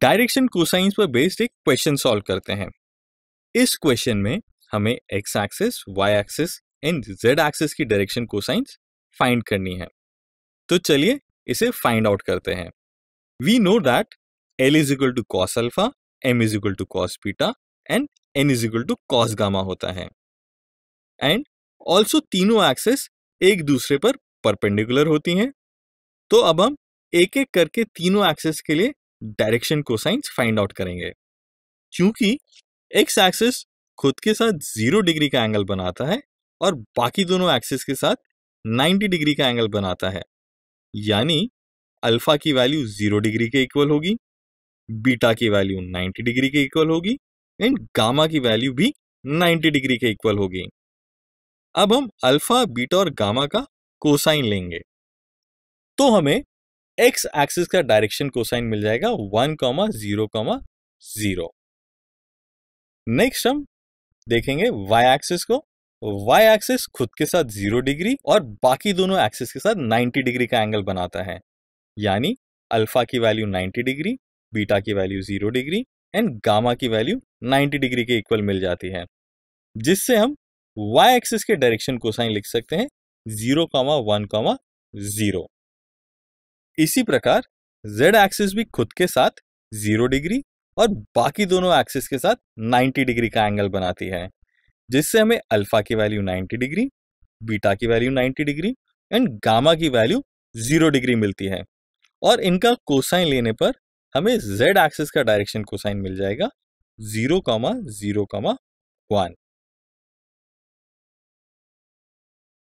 direction cosines पर based एक question solve करते हैं इस क्वेश्चन में हमें x axis Y axis and Z axis की डायरेक्शन कोसाइंस फाइंड करनी है तो चलिए इसे फाइंड आउट करते हैं we know that L is equal to cos alpha M is equal to cos beta and N is equal to cos gamma होता है एंड ऑल्सो तीनों एक्सेस एक दूसरे पर परपेंडिकुलर होती हैं तो अब हम एक एक करके तीनों एक्सेस के लिए डायरेक्शन साइंस फाइंड आउट करेंगे क्योंकि एक्स एक्सिस खुद के साथ जीरो डिग्री का एंगल बनाता है और बाकी दोनों एक्सिस के साथ 90 डिग्री का एंगल बनाता है यानी अल्फा की वैल्यू जीरो डिग्री के इक्वल होगी बीटा की वैल्यू 90 डिग्री के इक्वल होगी एंड गामा की वैल्यू भी 90 डिग्री के इक्वल होगी अब हम अल्फा बीटा और गामा का कोसाइन लेंगे तो हमें एक्स एक्सिस का डायरेक्शन कोसाइन मिल जाएगा one comma zero comma zero next हम देखेंगे वाई एक्सिस को वाई एक्सिस खुद के साथ जीरो डिग्री और बाकी दोनों एक्सिस के साथ 90 डिग्री का एंगल बनाता है यानी अल्फा की वैल्यू 90 डिग्री बीटा की value zero degree and gamma की वैल्यू 90 डिग्री के इक्वल मिल जाती है जिससे हम y एक्सिस के डायरेक्शन कोसाइन लिख सकते हैं zero comma one comma zero इसी प्रकार z एक्सिस भी खुद के साथ जीरो डिग्री और बाकी दोनों एक्सिस के साथ 90 डिग्री का एंगल बनाती है जिससे हमें अल्फा की वैल्यू 90 डिग्री बीटा की वैल्यू 90 डिग्री एंड गामा की वैल्यू जीरो डिग्री मिलती है और इनका कोसाइन लेने पर हमें z एक्सिस का डायरेक्शन कोसाइन मिल जाएगा zero comma zero comma one